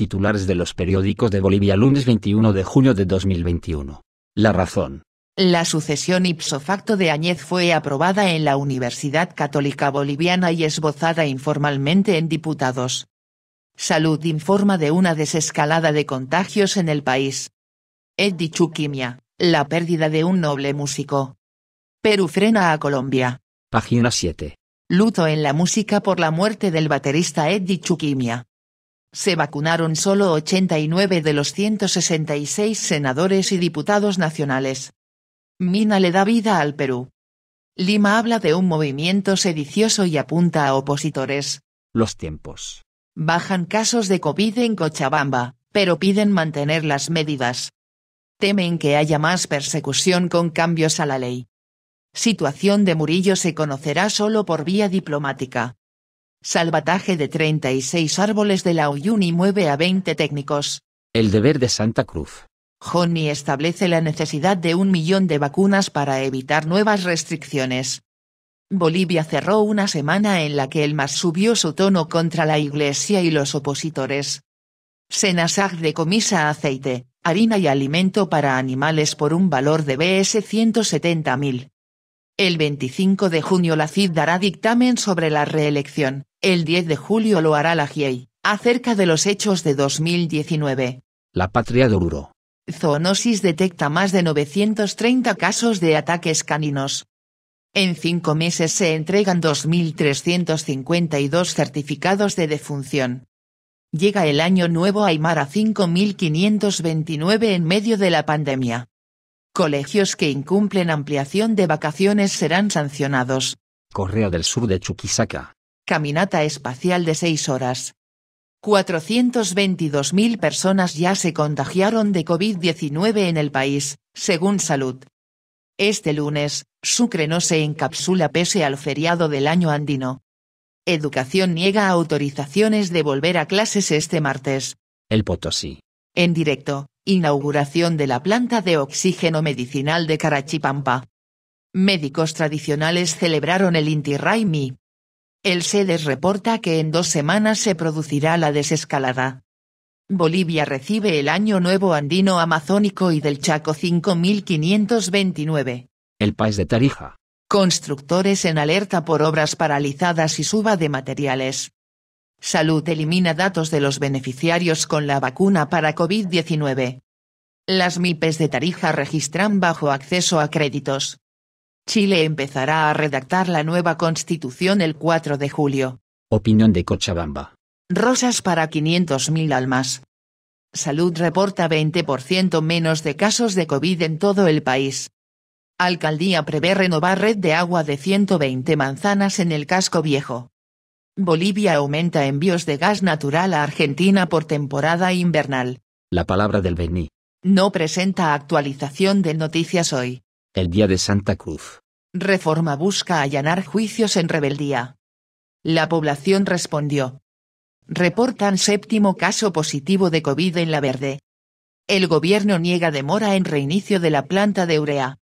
Titulares de los periódicos de Bolivia lunes 21 de junio de 2021. La razón. La sucesión ipso facto de Añez fue aprobada en la Universidad Católica Boliviana y esbozada informalmente en diputados. Salud informa de una desescalada de contagios en el país. Eddie Chukimia, la pérdida de un noble músico. Perú frena a Colombia. Página 7. Luto en la música por la muerte del baterista Eddie Chukimia se vacunaron solo 89 de los 166 senadores y diputados nacionales. Mina le da vida al Perú. Lima habla de un movimiento sedicioso y apunta a opositores. Los tiempos. Bajan casos de COVID en Cochabamba, pero piden mantener las medidas. Temen que haya más persecución con cambios a la ley. Situación de Murillo se conocerá solo por vía diplomática. Salvataje de 36 árboles de la Uyuni mueve a 20 técnicos. El deber de Santa Cruz. Johnny establece la necesidad de un millón de vacunas para evitar nuevas restricciones. Bolivia cerró una semana en la que el MAS subió su tono contra la Iglesia y los opositores. Senasag decomisa aceite, harina y alimento para animales por un valor de BS 170.000. El 25 de junio la CID dará dictamen sobre la reelección, el 10 de julio lo hará la GIEI, e acerca de los hechos de 2019. La patria de Oruro. Zoonosis detecta más de 930 casos de ataques caninos. En cinco meses se entregan 2.352 certificados de defunción. Llega el año nuevo a Aymara 5.529 en medio de la pandemia. Colegios que incumplen ampliación de vacaciones serán sancionados. Correa del Sur de Chuquisaca. Caminata espacial de 6 horas. 422.000 personas ya se contagiaron de COVID-19 en el país, según Salud. Este lunes, Sucre no se encapsula pese al feriado del año andino. Educación niega autorizaciones de volver a clases este martes. El Potosí. En directo, Inauguración de la planta de oxígeno medicinal de Carachipampa. Médicos tradicionales celebraron el Inti Raimi. El SEDES reporta que en dos semanas se producirá la desescalada. Bolivia recibe el Año Nuevo Andino Amazónico y del Chaco 5529. El país de Tarija. Constructores en alerta por obras paralizadas y suba de materiales. Salud elimina datos de los beneficiarios con la vacuna para COVID-19. Las MIPES de Tarija registran bajo acceso a créditos. Chile empezará a redactar la nueva constitución el 4 de julio. Opinión de Cochabamba. Rosas para 500.000 almas. Salud reporta 20% menos de casos de COVID en todo el país. Alcaldía prevé renovar red de agua de 120 manzanas en el casco viejo. Bolivia aumenta envíos de gas natural a Argentina por temporada invernal. La palabra del Beni. No presenta actualización de noticias hoy. El día de Santa Cruz. Reforma busca allanar juicios en rebeldía. La población respondió. Reportan séptimo caso positivo de COVID en La Verde. El gobierno niega demora en reinicio de la planta de urea.